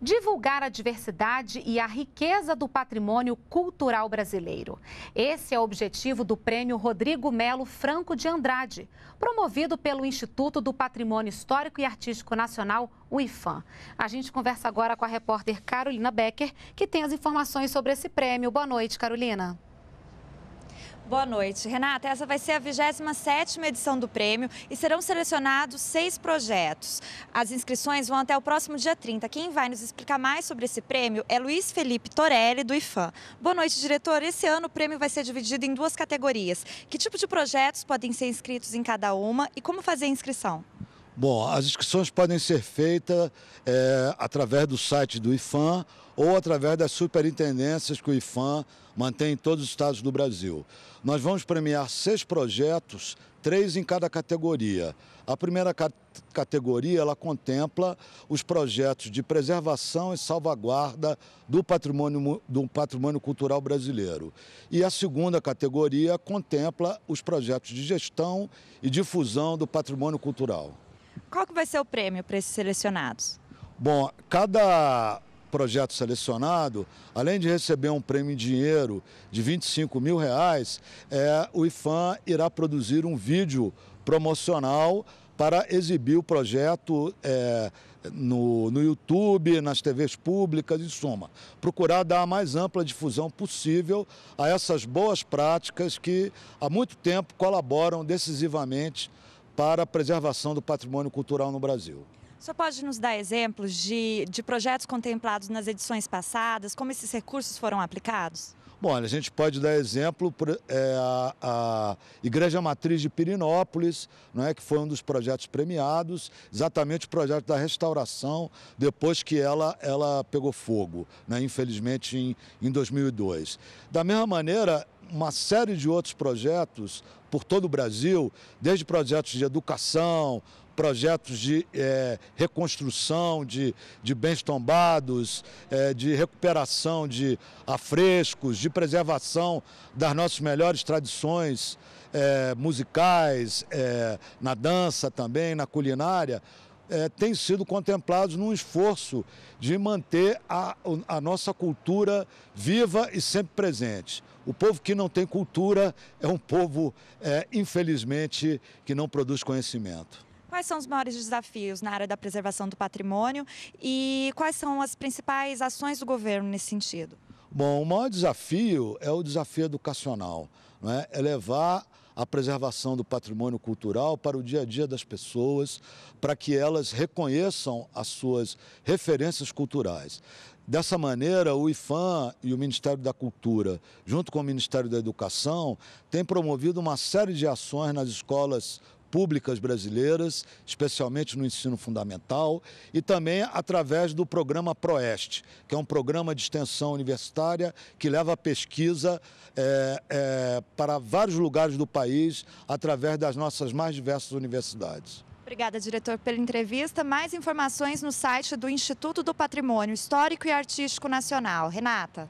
Divulgar a diversidade e a riqueza do patrimônio cultural brasileiro. Esse é o objetivo do Prêmio Rodrigo Melo Franco de Andrade, promovido pelo Instituto do Patrimônio Histórico e Artístico Nacional, o IFAM. A gente conversa agora com a repórter Carolina Becker, que tem as informações sobre esse prêmio. Boa noite, Carolina. Boa noite. Renata, essa vai ser a 27ª edição do prêmio e serão selecionados seis projetos. As inscrições vão até o próximo dia 30. Quem vai nos explicar mais sobre esse prêmio é Luiz Felipe Torelli, do IFAM. Boa noite, diretor. Esse ano o prêmio vai ser dividido em duas categorias. Que tipo de projetos podem ser inscritos em cada uma e como fazer a inscrição? Bom, as inscrições podem ser feitas é, através do site do IFAM ou através das superintendências que o IFAM mantém em todos os estados do Brasil. Nós vamos premiar seis projetos, três em cada categoria. A primeira categoria ela contempla os projetos de preservação e salvaguarda do patrimônio, do patrimônio cultural brasileiro. E a segunda categoria contempla os projetos de gestão e difusão do patrimônio cultural. Qual que vai ser o prêmio para esses selecionados? Bom, cada projeto selecionado, além de receber um prêmio em dinheiro de 25 mil reais, é, o IFAM irá produzir um vídeo promocional para exibir o projeto é, no, no YouTube, nas TVs públicas, em suma. Procurar dar a mais ampla difusão possível a essas boas práticas que há muito tempo colaboram decisivamente para a preservação do patrimônio cultural no Brasil. Só pode nos dar exemplos de, de projetos contemplados nas edições passadas, como esses recursos foram aplicados? Bom, a gente pode dar exemplo é, a, a, Igreja Matriz de Pirinópolis, né, que foi um dos projetos premiados, exatamente o projeto da restauração depois que ela, ela pegou fogo, né, infelizmente em, em 2002. Da mesma maneira, uma série de outros projetos por todo o Brasil, desde projetos de educação, projetos de é, reconstrução de, de bens tombados, é, de recuperação de afrescos, de preservação das nossas melhores tradições é, musicais, é, na dança também, na culinária. É, têm sido contemplados num esforço de manter a, a nossa cultura viva e sempre presente. O povo que não tem cultura é um povo, é, infelizmente, que não produz conhecimento. Quais são os maiores desafios na área da preservação do patrimônio e quais são as principais ações do governo nesse sentido? Bom, o maior desafio é o desafio educacional, né? é levar a preservação do patrimônio cultural para o dia a dia das pessoas, para que elas reconheçam as suas referências culturais. Dessa maneira, o IFAM e o Ministério da Cultura, junto com o Ministério da Educação, têm promovido uma série de ações nas escolas públicas brasileiras, especialmente no ensino fundamental, e também através do programa ProEste, que é um programa de extensão universitária que leva a pesquisa é, é, para vários lugares do país através das nossas mais diversas universidades. Obrigada, diretor, pela entrevista. Mais informações no site do Instituto do Patrimônio Histórico e Artístico Nacional. Renata.